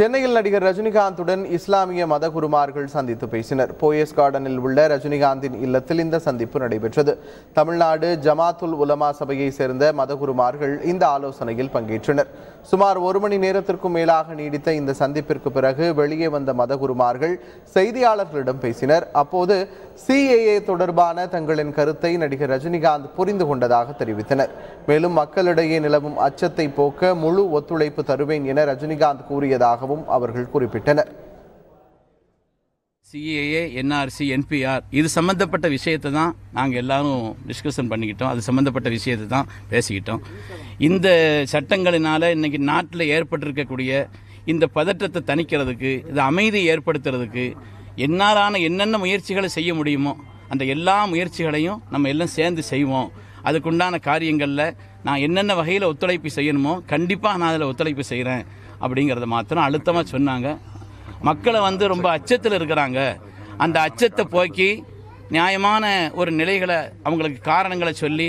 சென்னையில் நடிகர் ரஜினிகாந்துடன் இஸ்லாமிய மத குருமார்கள் சந்தித்து பேசினர் போயஸ் கார்டனில் உள்ள ரஜினிகாந்தின் இல்லத்தில் இந்த சந்திப்பு நடைபெற்றது தமிழ்நாடு ஜமாத்துல் உலமா சபையைச் சேர்ந்த மதகுருமார்கள் இந்த ஆலோசனையில் பங்கேற்றனர் சுமார் ஒரு மணி நேரத்திற்கும் மேலாக நீடித்த இந்த சந்திப்பிற்கு பிறகு வெளியே வந்த மதகுருமார்கள் செய்தியாளர்களிடம் பேசினர் அப்போது சிஏஏ தொடர்பான தங்களின் கருத்தை நடிகர் ரஜினிகாந்த் புரிந்து கொண்டதாக தெரிவித்தனர் மேலும் மக்களிடையே நிலவும் அச்சத்தை போக்க முழு ஒத்துழைப்பு தருவேன் என ரஜினிகாந்த் கூறியதாக இருப்பதாகவும் அவர்கள் குறிப்பிட்டனர் சிஏஏ என்ஆர்சி என்பிஆர் இது சம்மந்தப்பட்ட விஷயத்தை தான் நாங்கள் எல்லாரும் டிஸ்கஷன் பண்ணிக்கிட்டோம் அது சம்மந்தப்பட்ட விஷயத்தை தான் பேசிக்கிட்டோம் இந்த சட்டங்களினால் இன்றைக்கி நாட்டில் ஏற்பட்டிருக்கக்கூடிய இந்த பதற்றத்தை தணிக்கிறதுக்கு இது அமைதியை ஏற்படுத்துறதுக்கு என்னாலான என்னென்ன முயற்சிகளை செய்ய முடியுமோ அந்த எல்லா முயற்சிகளையும் நம்ம எல்லாம் சேர்ந்து செய்வோம் அதுக்குண்டான காரியங்களில் நான் என்னென்ன வகையில் ஒத்துழைப்பு செய்யணுமோ கண்டிப்பாக நான் அதில் ஒத்துழைப்பு செய்கிறேன் அப்படிங்கிறத மாத்திரம் அழுத்தமாக சொன்னாங்க மக்களை வந்து ரொம்ப அச்சத்தில் இருக்கிறாங்க அந்த அச்சத்தை போக்கி நியாயமான ஒரு நிலைகளை அவங்களுக்கு காரணங்களை சொல்லி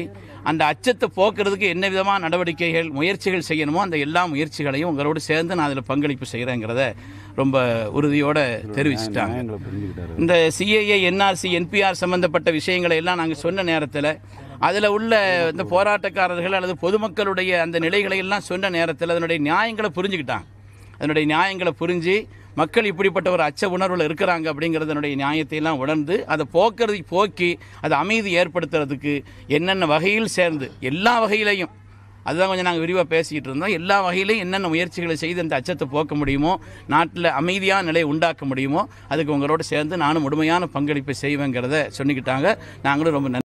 அந்த அச்சத்தை போக்குறதுக்கு என்ன விதமான நடவடிக்கைகள் முயற்சிகள் செய்யணுமோ அந்த எல்லா முயற்சிகளையும் உங்களோடு சேர்ந்து நான் அதில் பங்களிப்பு செய்கிறேங்கிறத ரொம்ப உறுதியோடு தெரிவிச்சிட்டாங்க இந்த சிஏஏ என்ஆர்சி என்பிஆர் சம்மந்தப்பட்ட விஷயங்களை எல்லாம் நாங்கள் சொன்ன நேரத்தில் அதில் உள்ள இந்த போராட்டக்காரர்கள் அல்லது பொதுமக்களுடைய அந்த நிலைகளை எல்லாம் சொன்ன நேரத்தில் அதனுடைய நியாயங்களை புரிஞ்சுக்கிட்டான் அதனுடைய நியாயங்களை புரிஞ்சு மக்கள் இப்படிப்பட்ட ஒரு அச்ச உணர்வில் இருக்கிறாங்க அப்படிங்கிறதனுடைய நியாயத்தையெல்லாம் உணர்ந்து அதை போக்குறதுக்கு போக்கி அதை அமைதி ஏற்படுத்துறதுக்கு என்னென்ன வகையில் சேர்ந்து எல்லா வகையிலையும் அதுதான் கொஞ்சம் நாங்கள் விரிவாக பேசிக்கிட்டு இருந்தோம் எல்லா வகையிலையும் என்னென்ன முயற்சிகளை செய்து அந்த அச்சத்தை போக்க முடியுமோ நாட்டில் அமைதியான நிலையை உண்டாக்க முடியுமோ அதுக்கு உங்களோட சேர்ந்து நானும் முழுமையான பங்களிப்பை செய்வேங்கிறத சொல்லிக்கிட்டாங்க நாங்களும் ரொம்ப